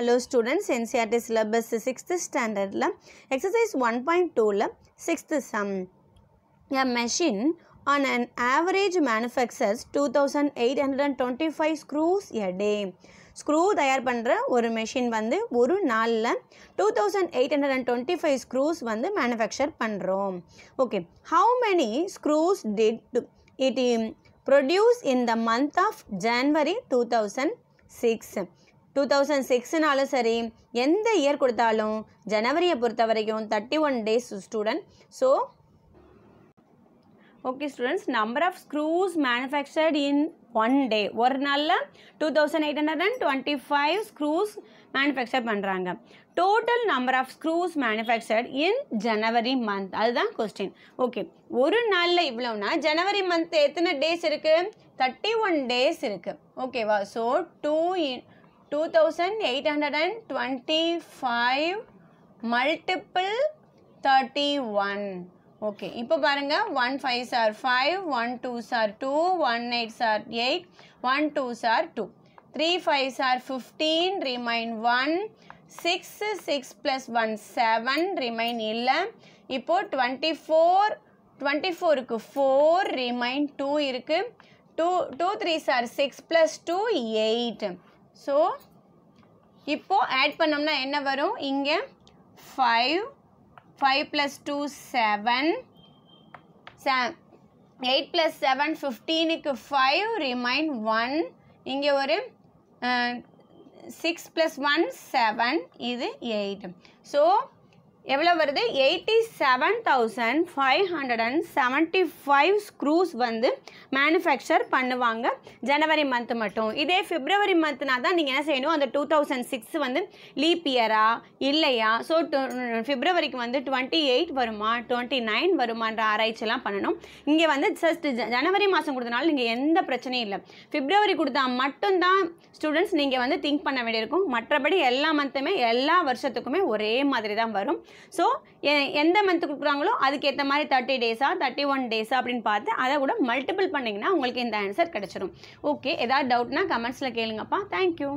hello students NCERT syllabus sixth ஸ்டாண்டர்டில் exercise one point டூவில் sixth sum a machine on an average manufactures two thousand eight hundred and manufactures five screws a day screw தயார் பண்ணுற ஒரு machine வந்து ஒரு நாளில் two thousand eight hundred and twenty five screws வந்து manufacture பண்ணுறோம் okay how many screws did it produce in the month of January two thousand six two thousand சிக்ஸ்னாலும் சரி எந்த இயர் கொடுத்தாலும் ஜனவரியை பொறுத்த வரைக்கும் thirty one days student so okay students number of screws manufactured in one day ஒரு நாளில் two thousand eight hundred and twenty five screws manufacture பண்ணுறாங்க total number of screws manufactured in January month அதுதான் question okay ஒரு நாளில் இவ்வளோனா ஜனவரி month எத்தனை days இருக்குது தேர்ட்டி ஒன் டேஸ் இருக்குது ஓகேவா so two in two thousand eight hundred and twenty five multiple thirty one okay இப்போ பாருங்கள் one five sir five one two sir two one eight sir eight one two sir two three five sir fifteen remain one six six plus one seven remain இல்லை இப்போது twenty four twenty ஃபோருக்கு four remain two இருக்குது two two three sir six plus two eight so இப்போது add பண்ணோம்னா என்ன வரும் இங்கே five five plus two seven செ எயிட் ப்ளஸ் செவன் ஃபிஃப்டீனுக்கு ஃபைவ் ரிமைன் ஒன் இங்கே ஒரு சிக்ஸ் ப்ளஸ் ஒன் செவன் இது எயிட் ஸோ எவ்வளோ வருது eighty seven thousand five hundred and seventy five screws வந்து மேனுஃபேக்சர் பண்ணுவாங்க ஜனவரி மந்த் மட்டும் இதே பிப்ரவரி மந்த்னா தான் நீங்கள் என்ன செய்யணும் அந்த டூ தௌசண்ட் சிக்ஸ் வந்து லீப் இயரா இல்லையா ஸோ பிப்ரவரிக்கு வந்து டுவெண்ட்டி எயிட் வருமா டுவெண்ட்டி நைன் வருமான்ற ஆராய்ச்சிலாம் பண்ணணும் இங்கே வந்து ஜஸ்ட் ஜனவரி மாதம் கொடுத்தனால நீங்கள் எந்த பிரச்சனையும் இல்லை பிப்ரவரி கொடுத்தா மட்டும்தான் ஸ்டூடெண்ட்ஸ் நீங்கள் வந்து திங்க் பண்ண வேண்டியிருக்கும் மற்றபடி எல்லா மந்த்துமே எல்லா வருஷத்துக்குமே ஒரே மாதிரி தான் வரும் ஸோ எந்த மந்த்து கொடுக்குறாங்களோ அதுக்கேற்ற மாதிரி தேர்ட்டி டேஸாக தேர்ட்டி ஒன் டேஸா அப்படின்னு பார்த்து அதை கூட மல்டிபிள் பண்ணிங்கன்னா உங்களுக்கு இந்த ஆன்சர் கிடச்சிடும் ஓகே ஏதாவது டவுட்னா கமெண்ட்ஸில் கேளுங்கப்பா தேங்க்யூ